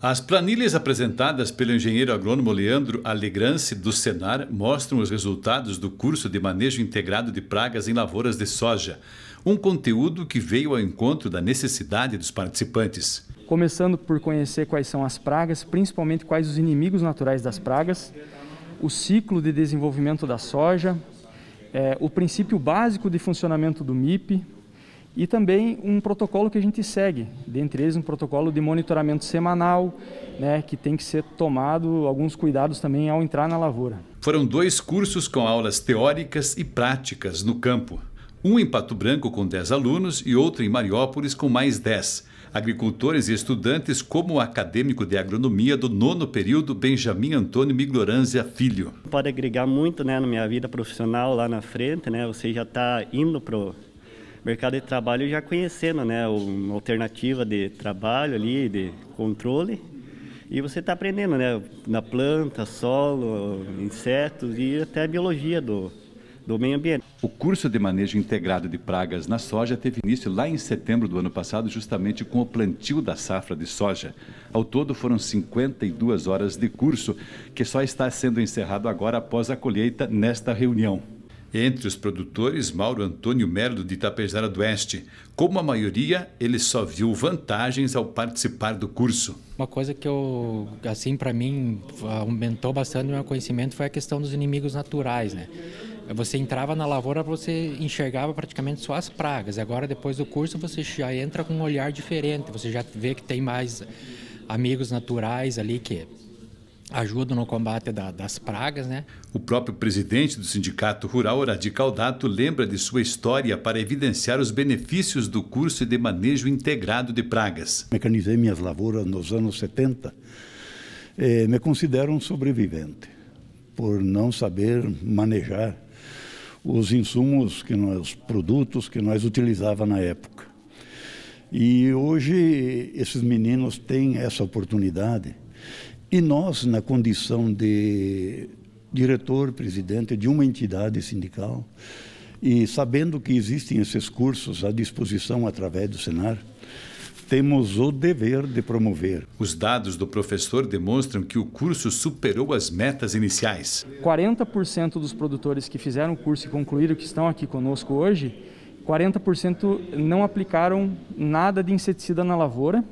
As planilhas apresentadas pelo engenheiro agrônomo Leandro Alegrance do Senar mostram os resultados do curso de manejo integrado de pragas em lavouras de soja, um conteúdo que veio ao encontro da necessidade dos participantes. Começando por conhecer quais são as pragas, principalmente quais os inimigos naturais das pragas, o ciclo de desenvolvimento da soja, é, o princípio básico de funcionamento do MIP, e também um protocolo que a gente segue, dentre eles um protocolo de monitoramento semanal, né, que tem que ser tomado alguns cuidados também ao entrar na lavoura. Foram dois cursos com aulas teóricas e práticas no campo. Um em Pato Branco com 10 alunos e outro em Mariópolis com mais 10. Agricultores e estudantes, como o acadêmico de agronomia do nono período, Benjamin Antônio Migloranzia Filho. Pode agregar muito né, na minha vida profissional lá na frente, né? Você já está indo para mercado de trabalho já conhecendo, né? Uma alternativa de trabalho ali, de controle. E você está aprendendo, né? Na planta, solo, insetos e até a biologia do, do meio ambiente. O curso de manejo integrado de pragas na soja teve início lá em setembro do ano passado, justamente com o plantio da safra de soja. Ao todo foram 52 horas de curso, que só está sendo encerrado agora após a colheita nesta reunião. Entre os produtores, Mauro Antônio Merlo, de Itapejara do Oeste. Como a maioria, ele só viu vantagens ao participar do curso. Uma coisa que eu, assim, para mim, aumentou bastante o meu conhecimento foi a questão dos inimigos naturais, né? Você entrava na lavoura, você enxergava praticamente só as pragas. Agora, depois do curso, você já entra com um olhar diferente. Você já vê que tem mais amigos naturais ali que ajuda no combate da, das pragas, né? O próprio presidente do Sindicato Rural, Oradi Caldato, lembra de sua história para evidenciar os benefícios do curso de manejo integrado de pragas. Mecanizei minhas lavouras nos anos 70. Eh, me considero um sobrevivente por não saber manejar os insumos que nós, os produtos que nós utilizava na época. E hoje esses meninos têm essa oportunidade e nós, na condição de diretor, presidente de uma entidade sindical, e sabendo que existem esses cursos à disposição através do Senar, temos o dever de promover. Os dados do professor demonstram que o curso superou as metas iniciais. 40% dos produtores que fizeram o curso e concluíram, que estão aqui conosco hoje, 40% não aplicaram nada de inseticida na lavoura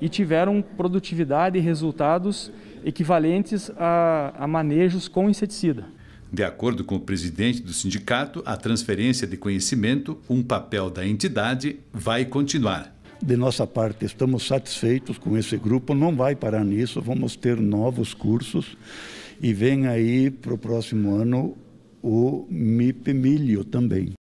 e tiveram produtividade e resultados equivalentes a, a manejos com inseticida. De acordo com o presidente do sindicato, a transferência de conhecimento, um papel da entidade, vai continuar. De nossa parte, estamos satisfeitos com esse grupo, não vai parar nisso, vamos ter novos cursos e vem aí para o próximo ano o MIP Milho também.